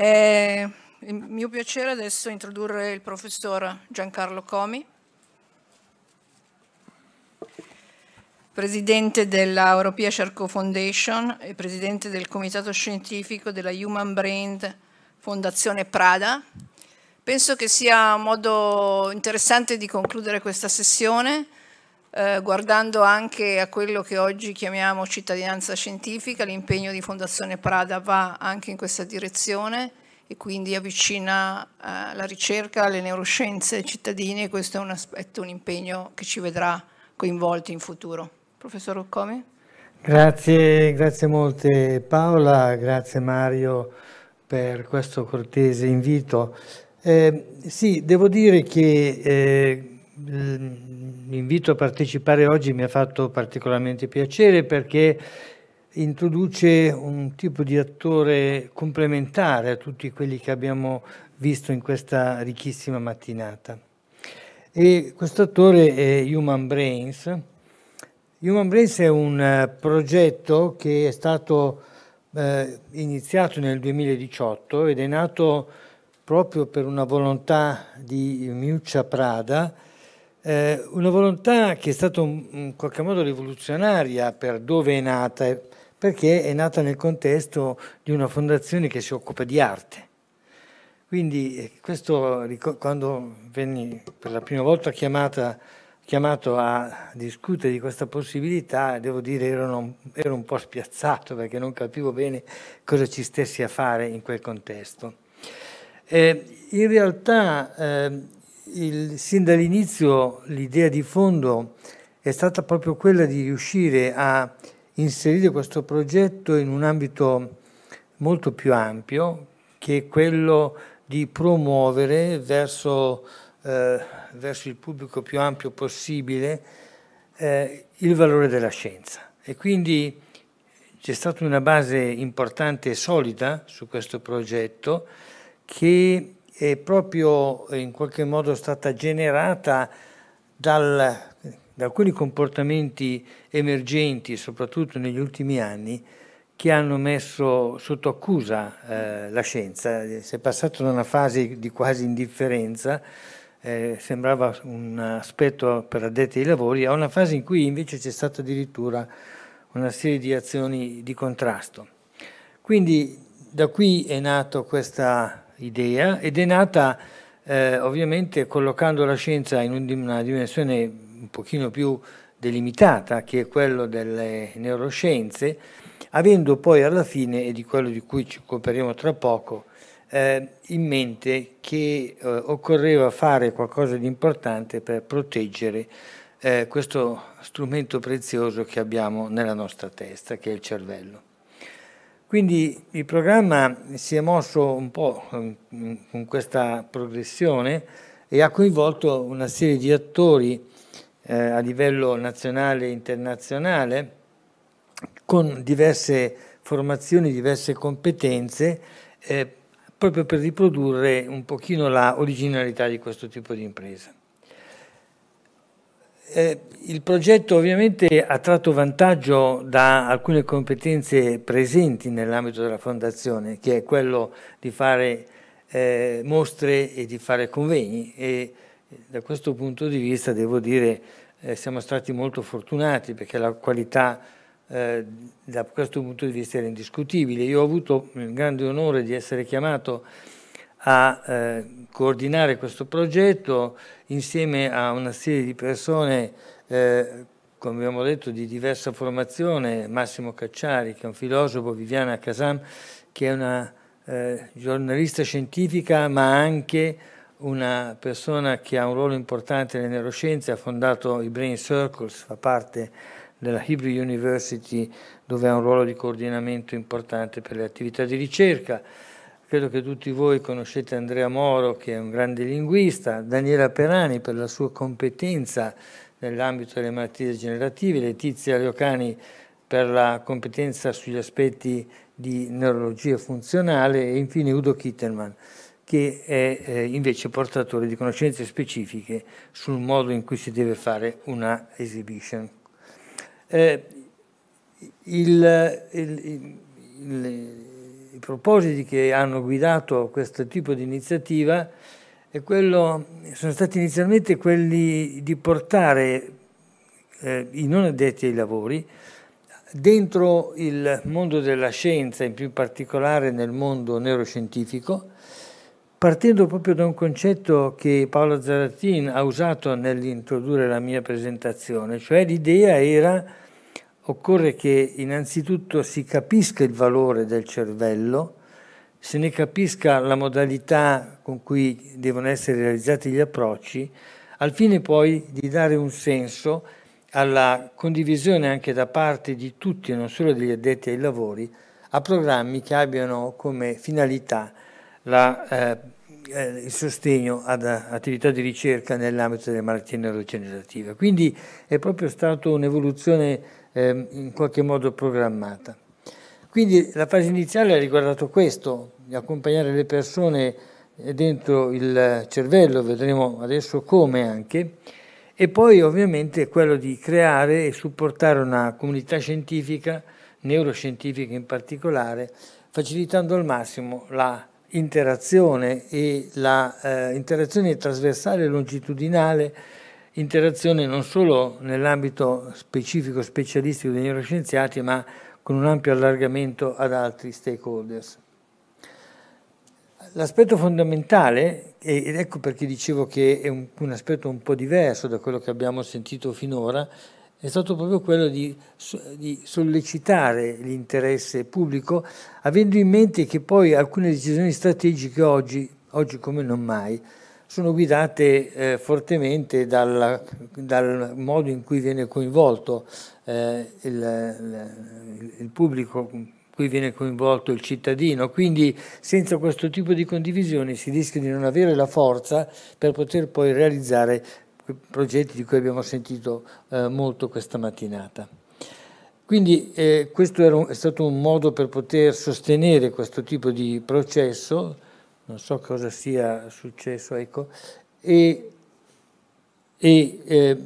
È mio piacere adesso introdurre il professor Giancarlo Comi, presidente della European Charcot Foundation e presidente del comitato scientifico della Human Brain Fondazione Prada. Penso che sia un modo interessante di concludere questa sessione eh, guardando anche a quello che oggi chiamiamo cittadinanza scientifica, l'impegno di Fondazione Prada va anche in questa direzione e quindi avvicina eh, la ricerca, alle neuroscienze ai cittadini e questo è un aspetto, un impegno che ci vedrà coinvolti in futuro. Professor Roccomi? Grazie, grazie molte Paola, grazie Mario per questo cortese invito. Eh, sì, devo dire che eh, l'invito a partecipare oggi mi ha fatto particolarmente piacere perché introduce un tipo di attore complementare a tutti quelli che abbiamo visto in questa ricchissima mattinata. E questo attore è Human Brains. Human Brains è un eh, progetto che è stato eh, iniziato nel 2018 ed è nato proprio per una volontà di Miuccia Prada, eh, una volontà che è stata un, in qualche modo rivoluzionaria per dove è nata, perché è nata nel contesto di una fondazione che si occupa di arte. Quindi eh, questo, quando venni per la prima volta chiamata, chiamato a discutere di questa possibilità, devo dire ero, ero un po' spiazzato perché non capivo bene cosa ci stessi a fare in quel contesto. Eh, in realtà eh, il, sin dall'inizio l'idea di fondo è stata proprio quella di riuscire a inserire questo progetto in un ambito molto più ampio che è quello di promuovere verso, eh, verso il pubblico più ampio possibile eh, il valore della scienza. E quindi c'è stata una base importante e solida su questo progetto che è proprio eh, in qualche modo stata generata dal, da alcuni comportamenti emergenti, soprattutto negli ultimi anni, che hanno messo sotto accusa eh, la scienza. Si è passato da una fase di quasi indifferenza, eh, sembrava un aspetto per addetti ai lavori, a una fase in cui invece c'è stata addirittura una serie di azioni di contrasto. Quindi da qui è nata questa idea ed è nata eh, ovviamente collocando la scienza in una dimensione un pochino più delimitata che è quella delle neuroscienze, avendo poi alla fine, e di quello di cui ci occuperemo tra poco, eh, in mente che eh, occorreva fare qualcosa di importante per proteggere eh, questo strumento prezioso che abbiamo nella nostra testa, che è il cervello. Quindi il programma si è mosso un po' con questa progressione e ha coinvolto una serie di attori eh, a livello nazionale e internazionale con diverse formazioni, diverse competenze eh, proprio per riprodurre un pochino la originalità di questo tipo di impresa. Eh, il progetto ovviamente ha tratto vantaggio da alcune competenze presenti nell'ambito della Fondazione, che è quello di fare eh, mostre e di fare convegni e eh, da questo punto di vista devo dire eh, siamo stati molto fortunati perché la qualità eh, da questo punto di vista era indiscutibile. Io ho avuto il grande onore di essere chiamato a eh, coordinare questo progetto insieme a una serie di persone, eh, come abbiamo detto, di diversa formazione, Massimo Cacciari, che è un filosofo, Viviana Casam, che è una eh, giornalista scientifica, ma anche una persona che ha un ruolo importante nelle neuroscienze, ha fondato i Brain Circles, fa parte della Hebrew University, dove ha un ruolo di coordinamento importante per le attività di ricerca. Credo che tutti voi conoscete Andrea Moro, che è un grande linguista, Daniela Perani per la sua competenza nell'ambito delle malattie degenerative, Letizia Leocani per la competenza sugli aspetti di neurologia funzionale e infine Udo Kittelman che è eh, invece portatore di conoscenze specifiche sul modo in cui si deve fare una exhibition. Eh, il, il, il, i propositi che hanno guidato questo tipo di iniziativa quello, sono stati inizialmente quelli di portare eh, i non addetti ai lavori dentro il mondo della scienza, in più particolare nel mondo neuroscientifico, partendo proprio da un concetto che Paolo Zaratin ha usato nell'introdurre la mia presentazione, cioè l'idea era occorre che innanzitutto si capisca il valore del cervello, se ne capisca la modalità con cui devono essere realizzati gli approcci, al fine poi di dare un senso alla condivisione anche da parte di tutti, e non solo degli addetti ai lavori, a programmi che abbiano come finalità la, eh, eh il sostegno ad attività di ricerca nell'ambito delle malattie neurodegenerative. Quindi è proprio stata un'evoluzione eh, in qualche modo programmata. Quindi la fase iniziale ha riguardato questo, accompagnare le persone eh, dentro il cervello, vedremo adesso come anche, e poi ovviamente quello di creare e supportare una comunità scientifica, neuroscientifica in particolare, facilitando al massimo la interazione e la eh, interazione trasversale e longitudinale interazione non solo nell'ambito specifico specialistico dei neuroscienziati, ma con un ampio allargamento ad altri stakeholders. L'aspetto fondamentale, ed ecco perché dicevo che è un, un, aspetto un po' diverso da quello che abbiamo sentito finora, è stato proprio quello di, di sollecitare l'interesse pubblico, avendo in mente che poi alcune decisioni strategiche oggi, oggi come non mai, sono guidate eh, fortemente dal, dal, modo in cui viene coinvolto eh, il, il pubblico cui viene coinvolto il cittadino. Quindi senza questo tipo di condivisione si rischia di non avere la forza per poter poi realizzare progetti di cui abbiamo sentito eh, molto questa mattinata. Quindi eh, questo un, è stato un modo per poter sostenere questo tipo di processo non so cosa sia successo, ecco, e, e eh,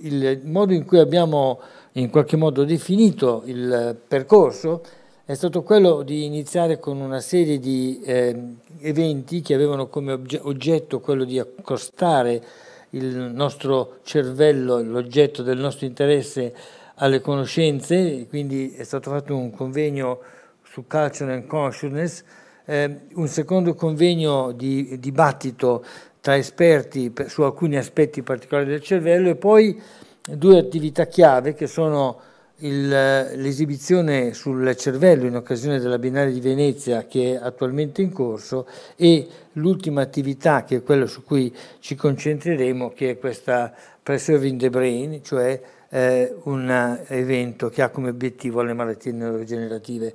il modo in cui abbiamo in qualche modo definito il percorso è stato quello di iniziare con una serie di eh, eventi che avevano come oggetto quello di accostare il nostro cervello, l'oggetto del nostro interesse alle conoscenze, quindi è stato fatto un convegno su Culture and Consciousness, eh, un secondo convegno di dibattito tra esperti per, su alcuni aspetti particolari del cervello e poi due attività chiave che sono l'esibizione sul cervello in occasione della Biennale di Venezia che è attualmente in corso e l'ultima attività che è quella su cui ci concentreremo che è questa Preserving the Brain, cioè eh, un evento che ha come obiettivo le malattie neurodegenerative.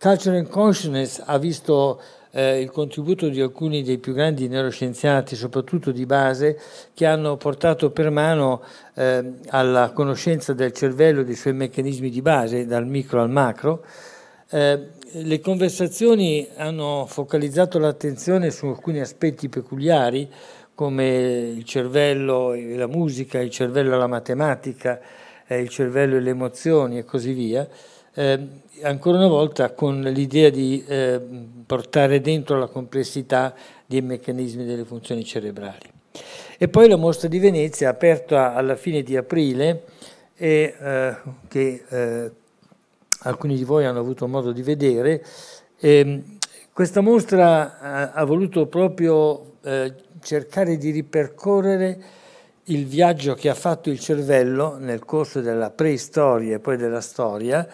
Culture and Consciousness ha visto eh, il contributo di alcuni dei più grandi neuroscienziati, soprattutto di base, che hanno portato per mano eh, alla conoscenza del cervello e dei suoi meccanismi di base, dal micro al macro. Eh, le conversazioni hanno focalizzato l'attenzione su alcuni aspetti peculiari, come il cervello e la musica, il cervello e la matematica, eh, il cervello e le emozioni e così via eh, ancora una volta con l'idea di eh, portare dentro la complessità dei meccanismi delle funzioni cerebrali. E poi la mostra di Venezia, aperta alla fine di aprile, e eh, che eh, alcuni di voi hanno avuto modo di vedere, ehm, questa mostra ha, ha voluto proprio eh, cercare di ripercorrere il viaggio che ha fatto il cervello nel corso della preistoria e poi della storia,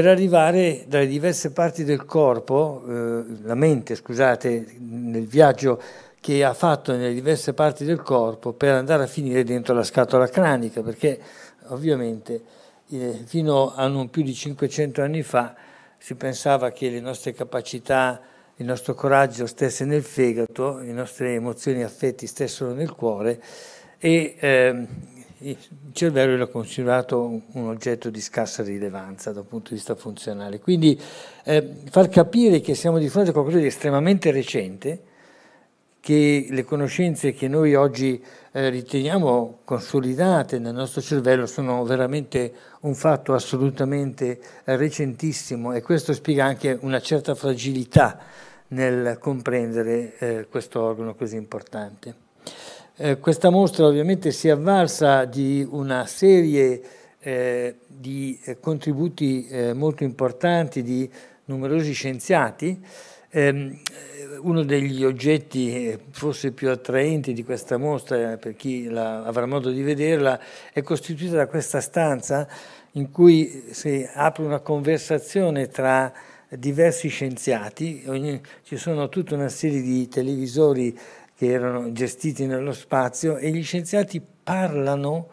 per arrivare dalle diverse parti del corpo, eh, la mente, scusate, nel viaggio che ha fatto nelle diverse parti del corpo per andare a finire dentro la scatola cranica, perché ovviamente eh, fino a non più di 500 anni fa si pensava che le nostre capacità, il nostro coraggio stesse nel fegato, le nostre emozioni e affetti stessero nel cuore e eh, il cervello l'ho considerato un oggetto di scarsa rilevanza dal punto di vista funzionale. Quindi eh, far capire che siamo di fronte a qualcosa di estremamente recente, che le conoscenze che noi oggi eh, riteniamo consolidate nel nostro cervello sono veramente un fatto assolutamente eh, recentissimo e questo spiega anche una certa fragilità nel comprendere eh, questo organo così importante. Eh, questa mostra ovviamente si è avvalsa di una serie eh, di eh, contributi eh, molto importanti di numerosi scienziati. Ehm, eh, uno degli oggetti eh, forse più attraenti di questa mostra, per chi la, avrà modo di vederla, è costituita da questa stanza in cui si apre una conversazione tra diversi scienziati, ogni, ci sono tutta una serie di televisori che erano gestiti nello spazio e gli scienziati parlano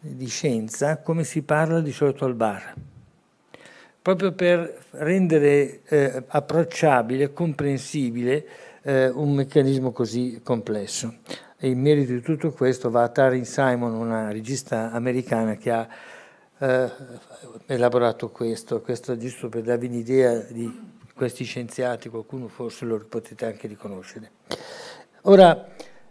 di scienza come si parla di solito al bar, proprio per rendere eh, approcciabile, comprensibile eh, un meccanismo così complesso. E in merito di tutto questo va a Tarin Simon, una regista americana che ha eh, elaborato questo, questo giusto per darvi un'idea di questi scienziati, qualcuno forse lo potete anche riconoscere. Ora,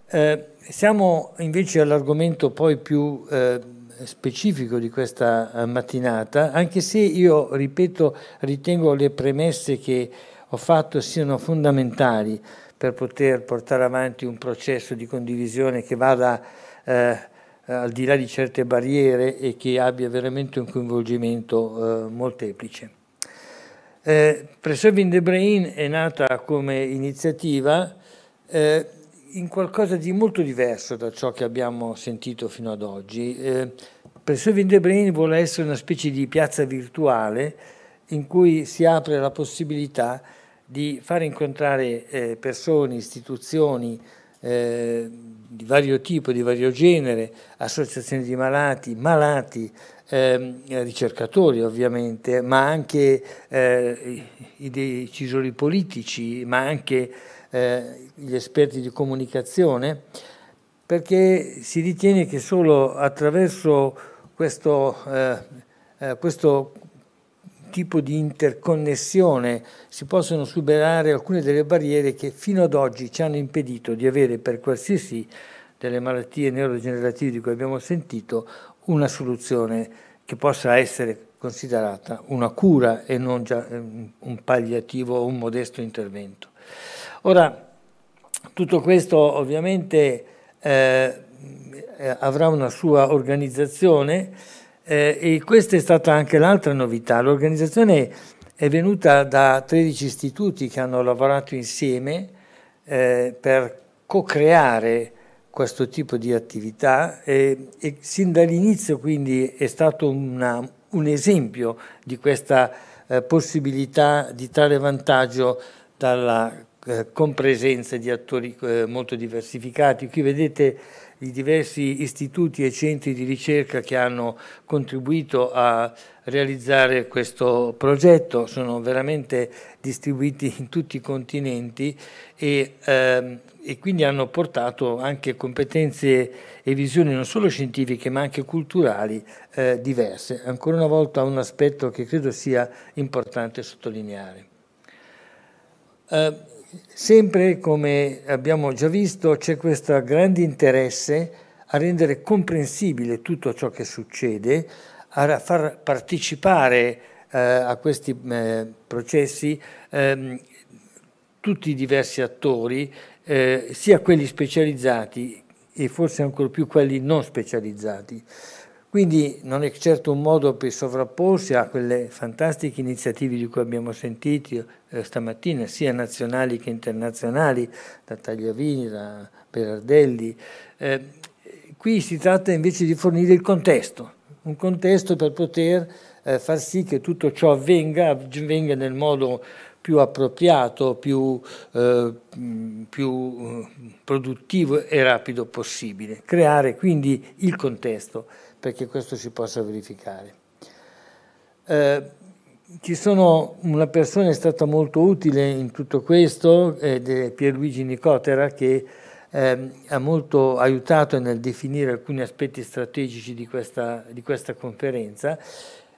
eh, siamo invece all'argomento poi più eh, specifico di questa eh, mattinata, anche se io, ripeto, ritengo le premesse che ho fatto siano fondamentali per poter portare avanti un processo di condivisione che vada eh, al di là di certe barriere e che abbia veramente un coinvolgimento eh, molteplice. Eh, Preserving the Brain è nata come iniziativa eh, in qualcosa di molto diverso da ciò che abbiamo sentito fino ad oggi. Eh, Presso Vindebrain vuole essere una specie di piazza virtuale in cui si apre la possibilità di far incontrare eh, persone, istituzioni eh, di vario tipo, di vario genere, associazioni di malati, malati, Ehm, eh, ricercatori ovviamente, ma anche eh, i decisori politici, ma anche eh, gli esperti di comunicazione, perché si ritiene che solo attraverso questo, eh, eh, questo tipo di interconnessione si possono superare alcune delle barriere che fino ad oggi ci hanno impedito di avere per qualsiasi delle malattie neurodegenerative di cui abbiamo sentito una soluzione che possa essere considerata una cura e non già eh, un palliativo o un modesto intervento. Ora, tutto questo ovviamente eh, eh, avrà una sua organizzazione eh, e questa è stata anche l'altra novità. L'organizzazione è venuta da 13 istituti che hanno lavorato insieme eh, per co-creare questo tipo di attività e, e sin dall'inizio quindi è stato una, un esempio di questa eh, possibilità di trarre vantaggio dalla eh, compresenza di attori eh, molto diversificati. Qui vedete i diversi istituti e centri di ricerca che hanno contribuito a realizzare questo progetto, sono veramente distribuiti in tutti i continenti e, ehm, e quindi hanno portato anche competenze e visioni non solo scientifiche ma anche culturali eh, diverse. Ancora una volta un aspetto che credo sia importante sottolineare. Eh, sempre come abbiamo già visto c'è questo grande interesse a rendere comprensibile tutto ciò che succede, a far partecipare eh, a questi eh, processi ehm, tutti i diversi attori, eh, sia quelli specializzati e forse ancora più quelli non specializzati. Quindi non è certo un modo per sovrapporsi a quelle fantastiche iniziative di cui abbiamo sentito eh, stamattina, sia nazionali che internazionali, da Tagliavini, da Berardelli. Eh, qui si tratta invece di fornire il contesto, un contesto per poter eh, far sì che tutto ciò avvenga, avvenga nel modo più appropriato, più, eh, più eh, produttivo e rapido possibile. Creare quindi il contesto perché questo si possa verificare. Eh, sono, una persona è stata molto utile in tutto questo, ed è Pierluigi Nicotera, che eh, ha molto aiutato nel definire alcuni aspetti strategici di questa, di questa conferenza.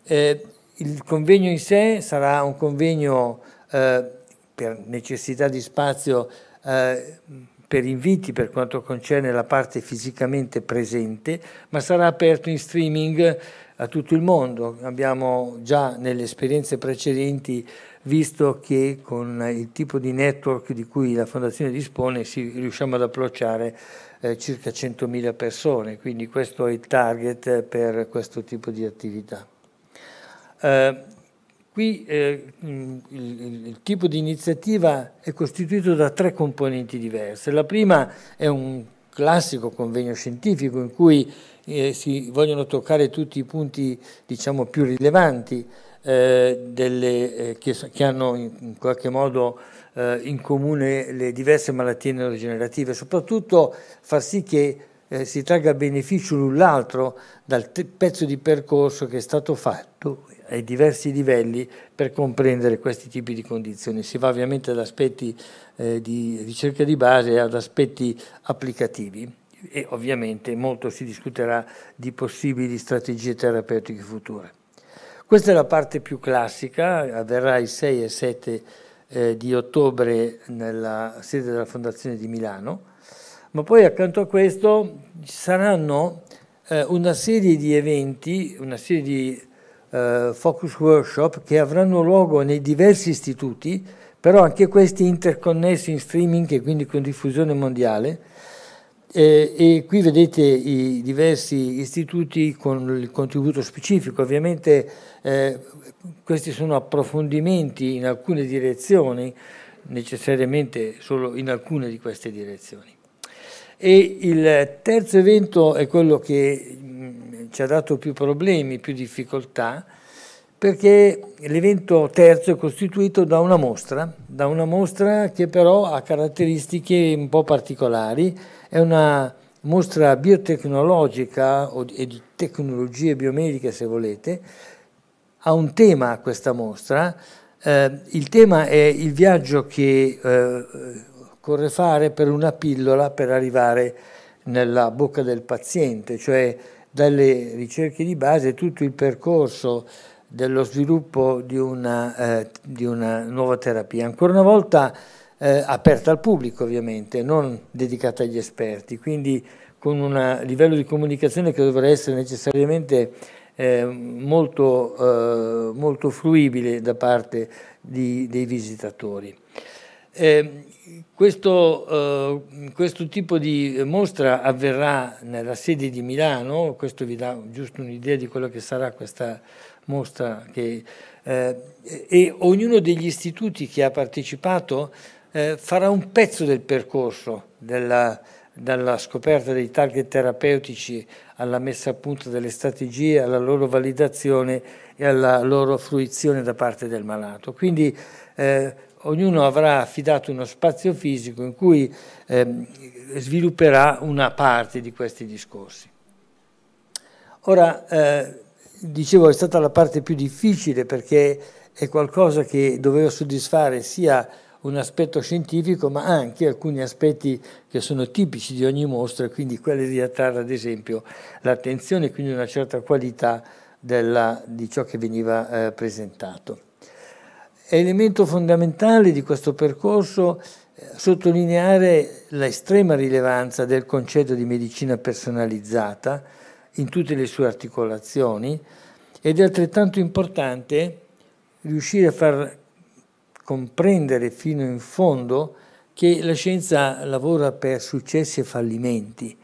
Eh, il convegno in sé sarà un convegno eh, per necessità di spazio eh, per inviti per quanto concerne la parte fisicamente presente, ma sarà aperto in streaming eh, a tutto il mondo. Abbiamo già nelle esperienze precedenti visto che con il tipo di network di cui la Fondazione dispone si, riusciamo ad approcciare eh, circa 100.000 persone, quindi questo è il target eh, per questo tipo di attività. Eh, Qui eh, il, il, tipo di iniziativa è costituito da tre componenti diverse. La prima è un classico convegno scientifico in cui eh, si vogliono toccare tutti i punti diciamo, più rilevanti eh, delle, eh, che, che, hanno in, in qualche modo eh, in comune le diverse malattie neurodegenerative, soprattutto far sì che eh, si tragga beneficio l'un l'altro dal pezzo di percorso che è stato fatto ai diversi livelli per comprendere questi tipi di condizioni. Si va ovviamente ad aspetti eh, di ricerca di base e ad aspetti applicativi e ovviamente molto si discuterà di possibili strategie terapeutiche future. Questa è la parte più classica, avverrà il 6 e 7 eh, di ottobre nella sede della Fondazione di Milano ma poi accanto a questo ci saranno eh, una serie di eventi, una serie di eh, focus workshop che avranno luogo nei diversi istituti, però anche questi interconnessi in streaming e quindi con diffusione mondiale. Eh, e qui vedete i diversi istituti con il contributo specifico, ovviamente eh, questi sono approfondimenti in alcune direzioni, necessariamente solo in alcune di queste direzioni. E il terzo evento è quello che mm, ci ha dato più problemi, più difficoltà, perché l'evento terzo è costituito da una mostra, da una mostra che però ha caratteristiche un po' particolari, è una mostra biotecnologica e di tecnologie biomediche se volete, ha un tema questa mostra, eh, il tema è il viaggio che eh, occorre fare per una pillola per arrivare nella bocca del paziente, cioè dalle ricerche di base tutto il percorso dello sviluppo di una, eh, di una nuova terapia. Ancora una volta eh, aperta al pubblico ovviamente, non dedicata agli esperti, quindi con un livello di comunicazione che dovrà essere necessariamente eh, molto, eh, molto, fruibile da parte di, dei visitatori. Eh, questo, eh, questo, tipo di mostra avverrà nella sede di Milano, questo vi dà giusto un'idea di quello che sarà questa mostra, che, eh, e ognuno degli istituti che ha partecipato eh, farà un pezzo del percorso, della, dalla scoperta dei target terapeutici alla messa a punto delle strategie, alla loro validazione e alla loro fruizione da parte del malato. Quindi eh, ognuno avrà affidato uno spazio fisico in cui eh, svilupperà una parte di questi discorsi. Ora, eh, dicevo, è stata la parte più difficile perché è qualcosa che doveva soddisfare sia un aspetto scientifico, ma anche alcuni aspetti che sono tipici di ogni mostra, e quindi quelli di attrarre ad esempio l'attenzione, quindi una certa qualità della, di ciò che veniva eh, presentato elemento fondamentale di questo percorso eh, sottolineare l'estrema rilevanza del concetto di medicina personalizzata in tutte le sue articolazioni ed è altrettanto importante riuscire a far comprendere fino in fondo che la scienza lavora per successi e fallimenti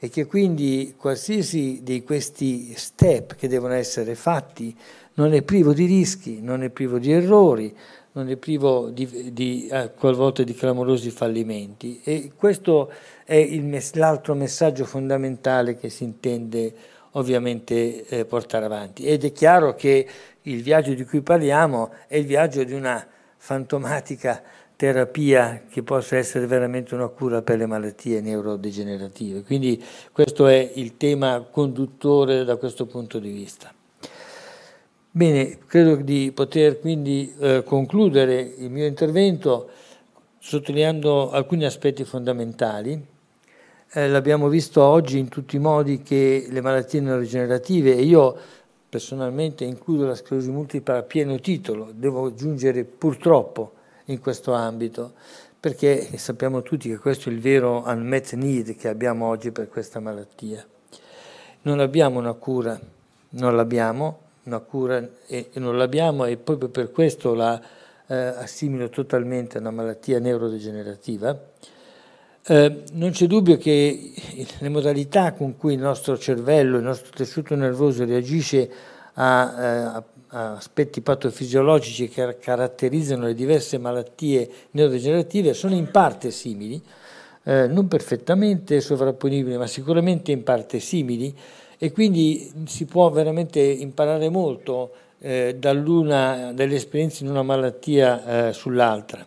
e che quindi qualsiasi di questi step che devono essere fatti non è privo di rischi, non è privo di errori, non è privo di, di eh, qualvolta di clamorosi fallimenti. E questo è mes- l'altro messaggio fondamentale che si intende ovviamente eh, portare avanti. Ed è chiaro che il viaggio di cui parliamo è il viaggio di una fantomatica terapia che possa essere veramente una cura per le malattie neurodegenerative. Quindi questo è il tema conduttore da questo punto di vista. Bene, credo di poter quindi eh, concludere il mio intervento sottolineando alcuni aspetti fondamentali. Eh, l'abbiamo visto oggi in tutti i modi che le malattie neurodegenerative, e io personalmente includo la sclerosi multipla a pieno titolo, devo aggiungere purtroppo in questo ambito, perché sappiamo tutti che questo è il vero unmet need che abbiamo oggi per questa malattia. Non abbiamo una cura, non l'abbiamo, una cura e, e non l'abbiamo e proprio per questo la eh, assimilo totalmente a una malattia neurodegenerativa. Eh, non c'è dubbio che le modalità con cui il nostro cervello, il nostro tessuto nervoso reagisce a, eh, a, a aspetti patofisiologici che caratterizzano le diverse malattie neurodegenerative sono in parte simili, eh, non perfettamente sovrapponibili, ma sicuramente in parte simili, e quindi si può veramente imparare molto eh, dall'una delle esperienze in una malattia eh, sull'altra.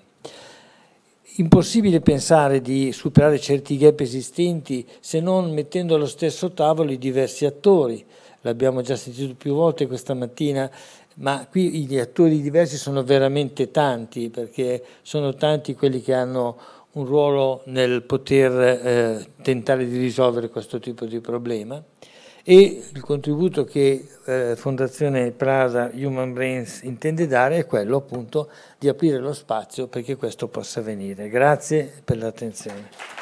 Impossibile pensare di superare certi gap esistenti se non mettendo allo stesso tavolo i diversi attori. L'abbiamo già sentito più volte questa mattina, ma qui gli attori diversi sono veramente tanti, perché sono tanti quelli che hanno un ruolo nel poter eh, tentare di risolvere questo tipo di problema e il contributo che eh, Fondazione Prada Human Brains intende dare è quello appunto di aprire lo spazio perché questo possa avvenire. Grazie per l'attenzione.